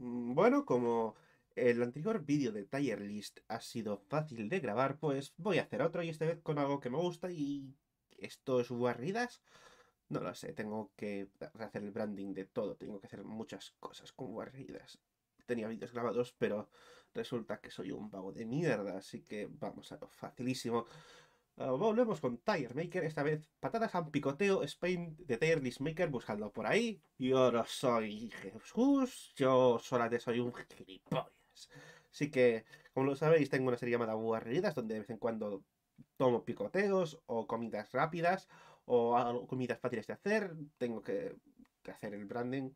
Mm, bueno, como el anterior vídeo de Tiger List ha sido fácil de grabar, pues voy a hacer otro y esta vez con algo que me gusta y esto es guarridas. No lo sé, tengo que hacer el branding de todo, tengo que hacer muchas cosas con guarridas. Tenía vídeos grabados, pero resulta que soy un vago de mierda, así que vamos a lo facilísimo. Ah, volvemos con Tire Maker, esta vez patadas a un picoteo, Spain de Tire Maker, buscando por ahí. Yo no soy Jesús, yo solamente soy un gilipollas. Así que, como lo sabéis, tengo una serie llamada Guarridas, donde de vez en cuando tomo picoteos o comidas rápidas o comidas fáciles de hacer. Tengo que, hacer el branding.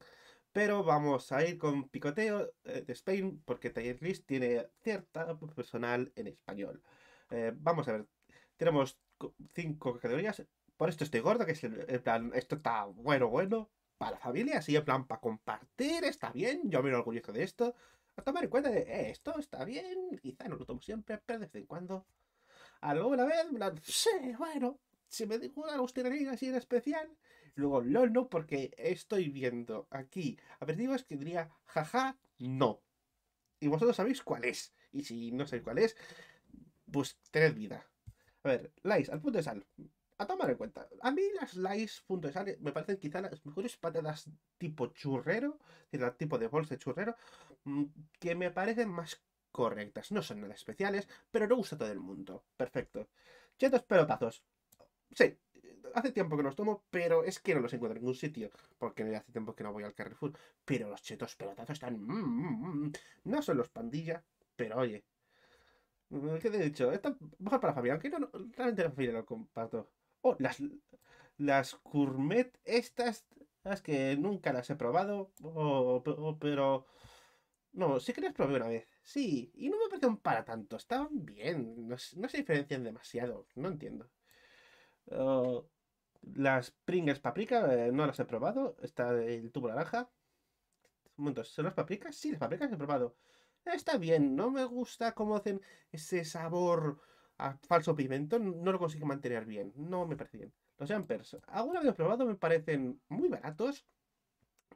Pero vamos a ir con picoteo eh, de Spain porque Tier List tiene cierta personal en español. Eh, vamos a ver, tenemos cinco categorías. Por esto estoy gordo, que es el, plan, esto está bueno, bueno, para la familia, así en plan, para compartir, está bien, yo me orgulloso de esto. A tomar en cuenta de, eh, esto está bien, quizá no lo tomo siempre, pero de vez en cuando. Alguna vez, en plan, sí, bueno, si me digo una hostelería así en especial. Luego, LOL no, porque estoy viendo aquí a aperitivos que diría, jaja, no. Y vosotros sabéis cuál es. Y si no sabéis cuál es, pues tened vida. A ver, Lice, al punto de sal. A tomar en cuenta. A mí las Lice, punto de sal, me parecen quizá las mejores patatas tipo churrero, el tipo de bolsa de churrero, mm, que me parecen más correctas. No son nada especiales, pero no gusta todo el mundo. Perfecto. Chetos pelotazos. Sí, hace tiempo que los tomo, pero es que no los encuentro en ningún sitio, porque hace tiempo que no voy al Carrefour. Pero los chetos pelotazos están... Mm, mm, no son los pandilla, pero oye, Mm, ¿Qué te he dicho? es mejor para Fabián, que no, no realmente familia lo comparto. Oh, las, las curmet estas, las que nunca las he probado, oh, oh, pero... No, sí que las probé una vez. Sí, y no me parecen para tanto. Estaban bien, no, se diferencian demasiado, no entiendo. Oh, las Pringles paprika, eh, no las he probado. Está el tubo naranja. Un momento, ¿son las paprikas? Sí, las paprikas he probado está bien, no me gusta cómo hacen ese sabor a falso pimiento, no lo consiguen mantener bien, no me parece bien. Los jumpers, alguna vez los he probado, me parecen muy baratos,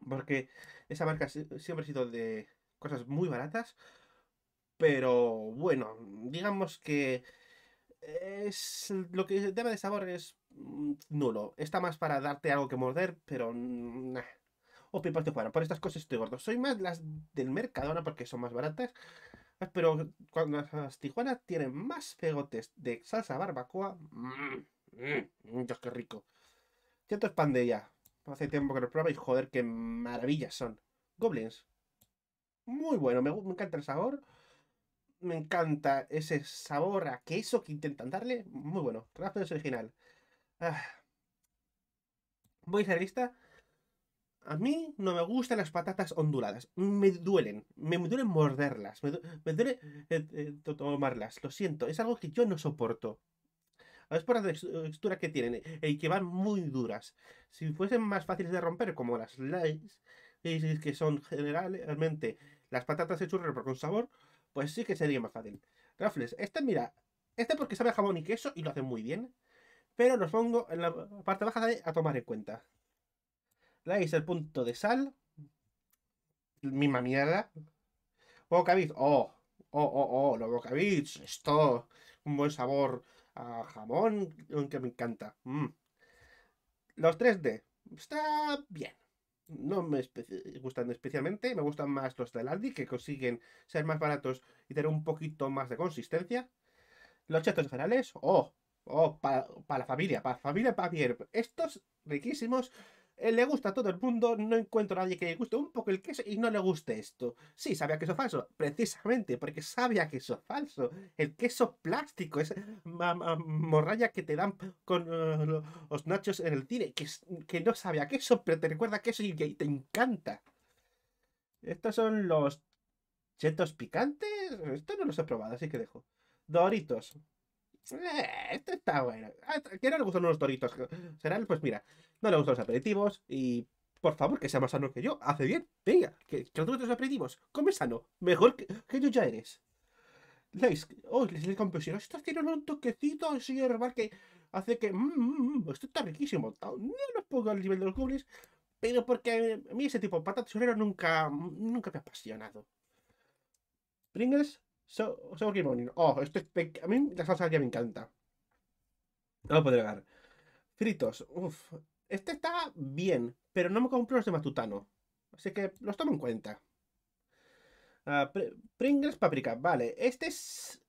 porque esa marca siempre ha sido de cosas muy baratas, pero bueno, digamos que es lo que el tema de sabor es mm, nulo. Está más para darte algo que morder, pero o pipas tijuana. Por estas cosas estoy gordo. Soy más las del Mercadona porque son más baratas. Ah, pero cuando las Tijuana tienen más pegotes de salsa barbacoa. Mm, mm, mm, Dios, qué rico. es pan de ya. Hace tiempo que lo prueba y joder, qué maravillas son. Goblins. Muy bueno, me, me encanta el sabor. Me encanta ese sabor a queso que intentan darle. Muy bueno. rápido es original. Voy ah. a hacer lista a mí no me gustan las patatas onduladas. Me duelen. Me duele morderlas. Me, duele, eh, eh, tomarlas. Lo siento. Es algo que yo no soporto. Ah, es por la textura que tienen eh, y que van muy duras. Si fuesen más fáciles de romper, como las Likes. que son generalmente las patatas de churro con sabor, pues sí que sería más fácil. Rafles, este mira, este porque sabe a jamón y queso y lo hace muy bien, pero los pongo en la parte baja a tomar en cuenta. Dais el punto de sal. Misma mierda. Bocabiz. Oh, oh, oh, oh, los Esto. Un buen sabor a jamón aunque me encanta. Mm. Los 3D. Está bien. No me gustan especialmente. Me gustan más los del Aldi que consiguen ser más baratos y tener un poquito más de consistencia. Los chetos generales. Oh, oh, para, para la familia. Para familia, para bien. Estos riquísimos eh, le gusta a todo el mundo, no encuentro a nadie que le guste un poco el queso y no le guste esto. Sí, sabía queso falso, precisamente porque sabía queso falso. El queso plástico, esa morralla que te dan con eh, los nachos en el cine, que, que no sabía queso, pero te recuerda queso y, te encanta. Estos son los chetos picantes. Esto no los he probado, así que dejo. Doritos. Eh, esto está bueno. ¿A ah, quién no le gustan unos doritos? será pues mira, no le gustan los aperitivos y por favor, que sea más sano que yo. Hace bien. Venga, que, que no aperitivos. Come sano. Mejor que, que tú ya eres. Leis, oh, les el Esto tienen un toquecito así herbal que hace que. Mmm, esto está riquísimo. No lo pongo al nivel de los goblins, pero porque a mí ese tipo de patatas nunca, nunca me ha apasionado. Pringles, so, so morning. Oh, esto es A mí la salsa aquí me encanta. No lo puedo negar. Fritos, uff. Este está bien, pero no me compro los de Matutano. Así que los tomo en cuenta. Ah, Pringles paprika, vale. Este es.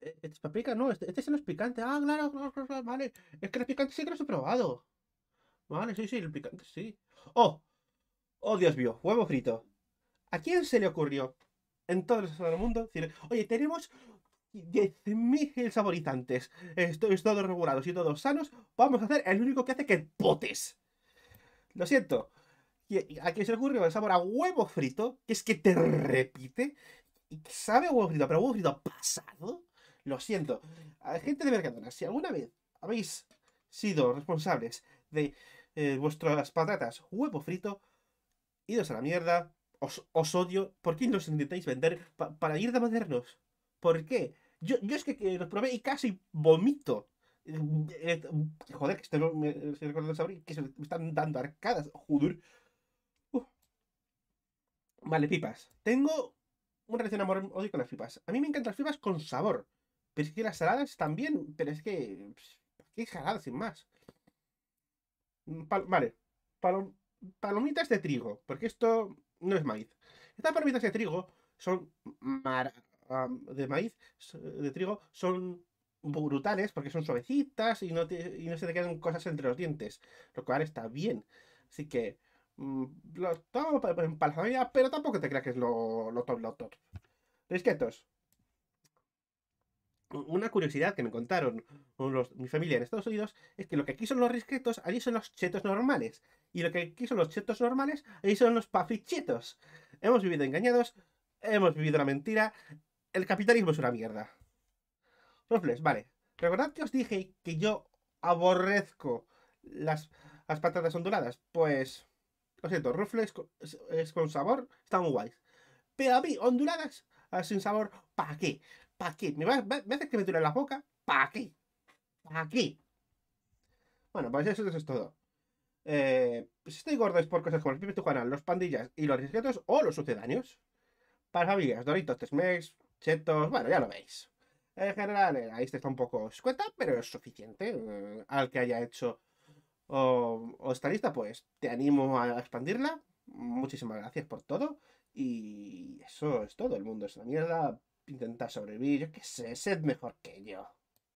Este es paprika, no, este, este, no es picante. Ah, claro, claro, claro, vale. Es que el picante sí que los he probado. Vale, sí, sí, el picante sí. ¡Oh! ¡Oh, Dios mío! Huevo frito. ¿A quién se le ocurrió en todo el mundo oye, tenemos 10.000 saborizantes, esto todos regulados y todos sanos, vamos a hacer el único que hace que potes. Lo siento. ¿A quién se le ocurre el sabor a huevo frito? Que es que te repite. Y sabe huevo frito, pero huevo frito pasado. Lo siento. gente de Mercadona, si alguna vez habéis sido responsables de eh, vuestras patatas huevo frito, idos a la mierda. Os, odio. ¿Por qué os intentáis vender para ir de madernos? ¿Por qué? Yo, es que, los probé y casi vomito. Mm, eh, eh, joder, que estoy me, me, eh, que se me están dando arcadas. Joder. Vale, pipas. Tengo una relación amor-odio con las pipas. A mí me encantan las pipas con sabor. Pero es que las saladas también. Pero es que. ¿Qué saladas sin más? Mm, vale. palomitas de trigo. Porque esto no es maíz. Estas palomitas de trigo son mar de maíz, de trigo, son brutales porque son suavecitas y no, no se te quedan cosas entre los dientes, lo cual está bien. Así que mm, lo tomo pero tampoco te creas que es lo, lo top, lo top. Risquetos. Una curiosidad que me contaron mi familia en Estados Unidos es que lo que aquí son los risquetos, allí son los chetos normales. Y lo que aquí son los chetos normales, allí son los pafichetos Hemos vivido engañados, hemos vivido la mentira el capitalismo es una mierda. Ruffles, vale. ¿Recordad que os dije que yo aborrezco las, las patatas onduladas? Pues, lo siento, Rufles es, con sabor, está muy guay. Pero a mí, onduladas ah, sin sabor, ¿para qué? ¿Para qué? ¿Me, que me duele la boca? ¿Para qué? ¿Para qué? Bueno, pues eso, es todo. Eh, si pues estoy gordo es por cosas como el pibe los pandillas y los risquetos o los sucedáneos. Para familias, Doritos, Tesmex, chetos, bueno, ya lo veis. En general, eh, ahí está un poco escueta, pero es suficiente. Mm, al que haya hecho o, esta lista, pues te animo a expandirla. Muchísimas gracias por todo. Y eso es todo. El mundo es una mierda. Intenta sobrevivir. Yo qué sé, sed mejor que yo.